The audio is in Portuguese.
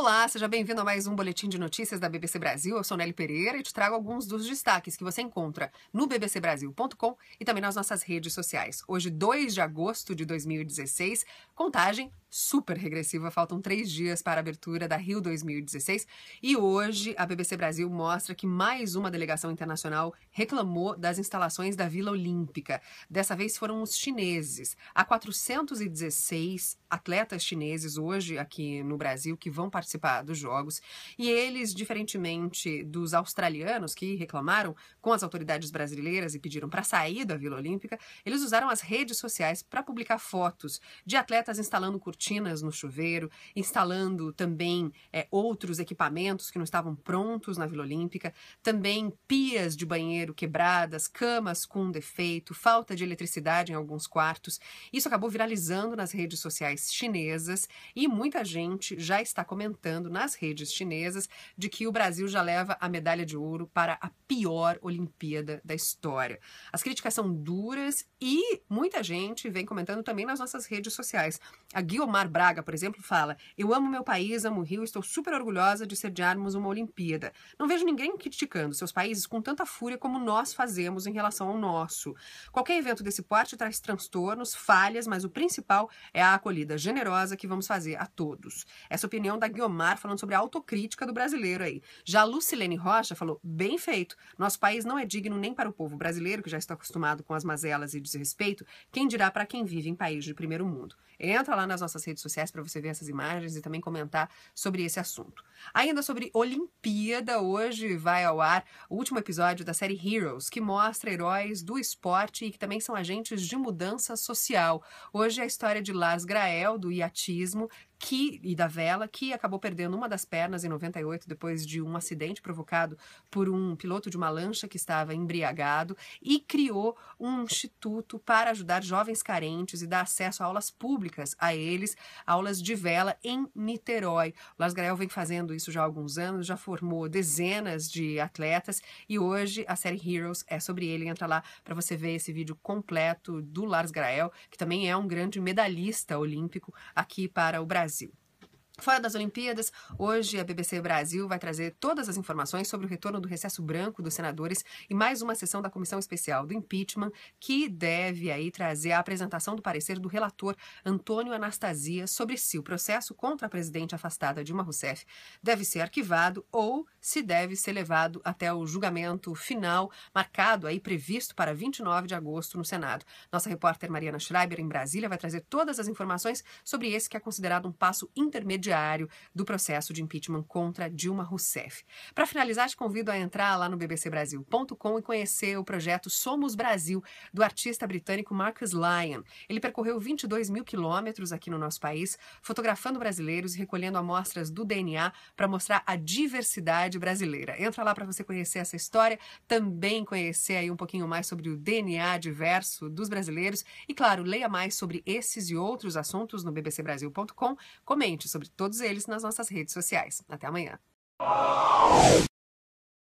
Olá, seja bem-vindo a mais um Boletim de Notícias da BBC Brasil. Eu sou Nelly Pereira e te trago alguns dos destaques que você encontra no bbcbrasil.com e também nas nossas redes sociais. Hoje, 2 de agosto de 2016, contagem super regressiva, faltam três dias para a abertura da Rio 2016 e hoje a BBC Brasil mostra que mais uma delegação internacional reclamou das instalações da Vila Olímpica. Dessa vez foram os chineses. Há 416 atletas chineses hoje aqui no Brasil que vão participar dos Jogos e eles, diferentemente dos australianos que reclamaram com as autoridades brasileiras e pediram para sair da Vila Olímpica, eles usaram as redes sociais para publicar fotos de atletas instalando curtidas cortinas no chuveiro, instalando também é, outros equipamentos que não estavam prontos na Vila Olímpica, também pias de banheiro quebradas, camas com defeito, falta de eletricidade em alguns quartos. Isso acabou viralizando nas redes sociais chinesas e muita gente já está comentando nas redes chinesas de que o Brasil já leva a medalha de ouro para a pior Olimpíada da história. As críticas são duras e muita gente vem comentando também nas nossas redes sociais. A Mar Braga, por exemplo, fala: Eu amo meu país, amo o Rio, estou super orgulhosa de sediarmos uma Olimpíada. Não vejo ninguém criticando seus países com tanta fúria como nós fazemos em relação ao nosso. Qualquer evento desse porte traz transtornos, falhas, mas o principal é a acolhida generosa que vamos fazer a todos. Essa opinião da Guiomar falando sobre a autocrítica do brasileiro aí. Já Lucilene Rocha falou: Bem feito, nosso país não é digno nem para o povo brasileiro, que já está acostumado com as mazelas e desrespeito, quem dirá para quem vive em país de primeiro mundo. Entra lá nas nossas nossas redes sociais para você ver essas imagens e também comentar sobre esse assunto. Ainda sobre Olimpíada, hoje vai ao ar o último episódio da série Heroes, que mostra heróis do esporte e que também são agentes de mudança social. Hoje é a história de Las Grael, do iatismo, que e da vela, que acabou perdendo uma das pernas em 98 depois de um acidente provocado por um piloto de uma lancha que estava embriagado e criou um instituto para ajudar jovens carentes e dar acesso a aulas públicas a eles, aulas de vela em Niterói. O Las Grael vem fazendo isso já há alguns anos, já formou dezenas de atletas e hoje a série Heroes é sobre ele. Entra lá para você ver esse vídeo completo do Lars Grael, que também é um grande medalhista olímpico aqui para o Brasil. Brasil. Fora das Olimpíadas, hoje a BBC Brasil vai trazer todas as informações sobre o retorno do recesso branco dos senadores e mais uma sessão da comissão especial do impeachment que deve aí trazer a apresentação do parecer do relator Antônio Anastasia sobre se o processo contra a presidente afastada Dilma Rousseff deve ser arquivado ou se deve ser levado até o julgamento final, marcado aí, previsto para 29 de agosto no Senado. Nossa repórter Mariana Schreiber, em Brasília, vai trazer todas as informações sobre esse que é considerado um passo intermediário do processo de impeachment contra Dilma Rousseff. Para finalizar, te convido a entrar lá no bbcbrasil.com e conhecer o projeto Somos Brasil, do artista britânico Marcus Lyon. Ele percorreu 22 mil quilômetros aqui no nosso país, fotografando brasileiros e recolhendo amostras do DNA para mostrar a diversidade brasileira. Entra lá para você conhecer essa história, também conhecer aí um pouquinho mais sobre o DNA diverso dos brasileiros e, claro, leia mais sobre esses e outros assuntos no bbcbrasil.com. Comente sobre todos eles nas nossas redes sociais. Até amanhã.